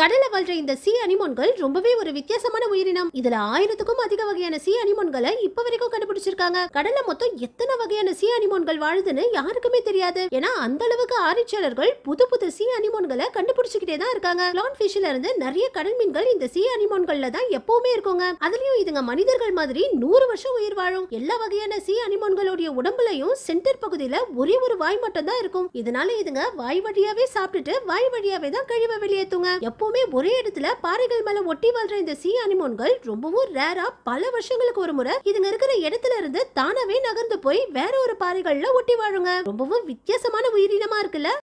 கடல வாழ்ற இந்த சி அனிமான்கள் ரொம்பவே ஒரு வித்தியாசமான உயிரினம் இதுல ஆயிரத்துக்கும் அதிக வகையான சி அனிமான்களை இப்ப வரைக்கும் கண்டுபிடிச்சிருக்காங்க கடல்ல மொத்தம் எத்தனை வகையான சி அனிமான்கள் வாழுதுன்னு யாருக்குமே தெரியாது ஏன்னா அந்த அளவுக்கு ஆராய்ச்சியாளர்கள் புது புது சி அனிமான்களை கண்டுபிடிச்சுக்கிட்டே தான் இருக்காங்க கிளான் ஃபிஷ்ல இருந்து நிறைய கடல் மீன்கள் இந்த சி அனிமான்கள்ல தான் எப்பவுமே இருக்குங்க அதுலயும் இதுங்க மனிதர்கள் மாதிரி நூறு வருஷம் உயிர் வாழும் எல்லா வகையான சி அனிமான்களுடைய உடம்புலையும் சென்டர் பகுதியில ஒரே ஒரு வாய் மட்டும் தான் இருக்கும் இதனால இதுங்க வாய் வழியாவே சாப்பிட்டுட்டு வாய் வழியாவே தான் கழிவை வெளியேற்றுங்க எப்போ எப்பவுமே ஒரே இடத்துல பாறைகள் மேல ஒட்டி வாழ்ற இந்த சி அனிமோன்கள் ரொம்பவும் ரேரா பல வருஷங்களுக்கு ஒரு முறை இதுங்க இருக்கிற இடத்துல இருந்து தானாவே நகர்ந்து போய் வேற ஒரு பாறைகள்ல ஒட்டி வாழுங்க ரொம்பவும் வித்தியாசமான உயிரினமா இருக்குல்ல